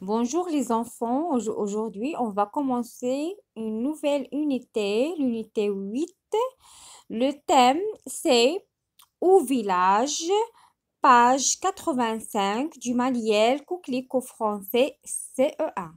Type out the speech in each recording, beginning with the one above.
Bonjour les enfants, aujourd'hui on va commencer une nouvelle unité, l'unité 8. Le thème c'est Au village, page 85 du manuel au français CEA.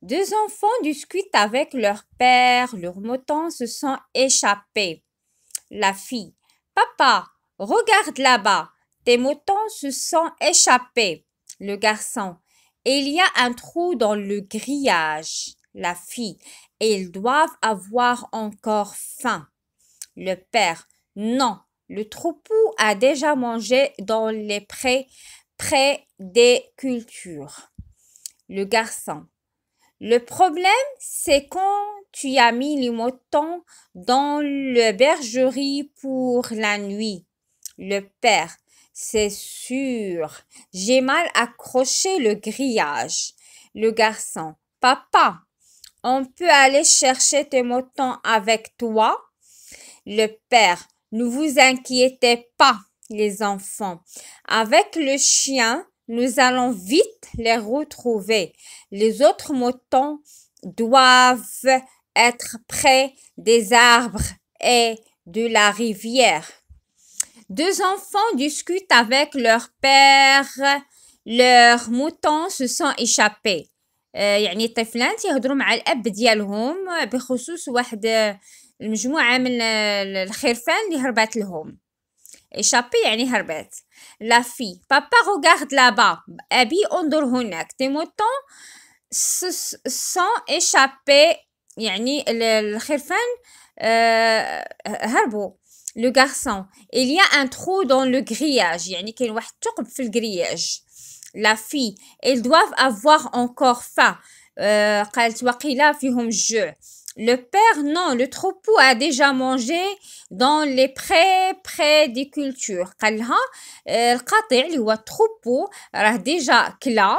Deux enfants discutent avec leur père, leurs moutons se sont échappés. La fille Papa, regarde là-bas, tes moutons se sont échappés le garçon. il y a un trou dans le grillage, la fille, ils doivent avoir encore faim. Le père, non, le troupeau a déjà mangé dans les prés près des cultures. Le garçon, le problème, c'est quand tu as mis les moutons dans le bergerie pour la nuit. Le père, c'est sûr. J'ai mal accroché le grillage. Le garçon. Papa, on peut aller chercher tes moutons avec toi? Le père. Ne vous inquiétez pas, les enfants. Avec le chien, nous allons vite les retrouver. Les autres moutons doivent être près des arbres et de la rivière. Deux enfants discutent avec leur père. Leurs moutons se sont échappés. Euh, يعني الطفلان تيهضروا مع الاب ديالهم بخصوص واحد المجموعه آه، من آه، الخرفان اللي هربات لهم ايشابي يعني هربات لا في بابا روغارد là-bas ابي انظر هناك تي موتون سون ايشابي يعني الخرفان آه، هربوا le garçon il y a un trou dans le grillage يعني كاين واحد في la fille ils doivent avoir encore faim قالت وقيلا فيهم jeu. le père, non, le troupeau a déjà mangé dans les prés, près des cultures. قالها القطيع اللي هو troupeau a déjà كلا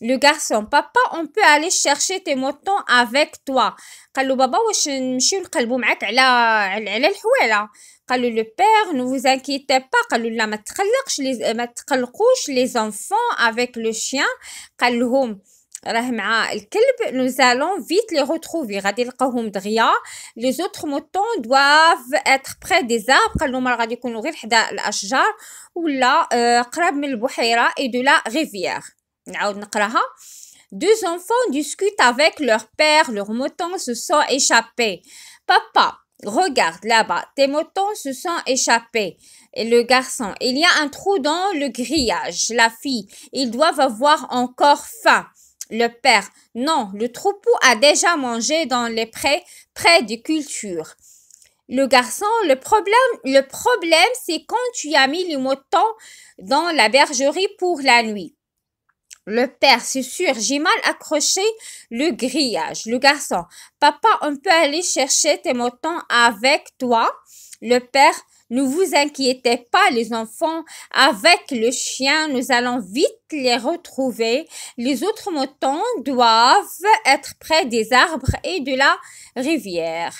Le garçon, papa, on peut aller chercher tes moutons avec toi. Quand le papa ou le chien, qu'elle boum avec elle, le père, ne vous inquiétez pas. Quand la mettre le couch les couche euh, les enfants avec le chien. Quand le homme, rahmâa el nous allons vite les retrouver. Radil kahum dria. Les autres moutons doivent être près des arbres. Quand le malradikonouirhda les arbres ou là, euh, près de la baie là et de là rivière. Deux enfants discutent avec leur père, leurs moutons se sont échappés. Papa, regarde là-bas, tes moutons se sont échappés. Et le garçon, il y a un trou dans le grillage. La fille, ils doivent avoir encore faim. Le père, non, le troupeau a déjà mangé dans les prés, près des cultures. Le garçon, le problème, le problème, c'est quand tu as mis les moutons dans la bergerie pour la nuit. Le père, c'est sûr, j'ai mal accroché le grillage. Le garçon, papa, on peut aller chercher tes moutons avec toi. Le père, ne vous inquiétez pas, les enfants. Avec le chien, nous allons vite les retrouver. Les autres moutons doivent être près des arbres et de la rivière.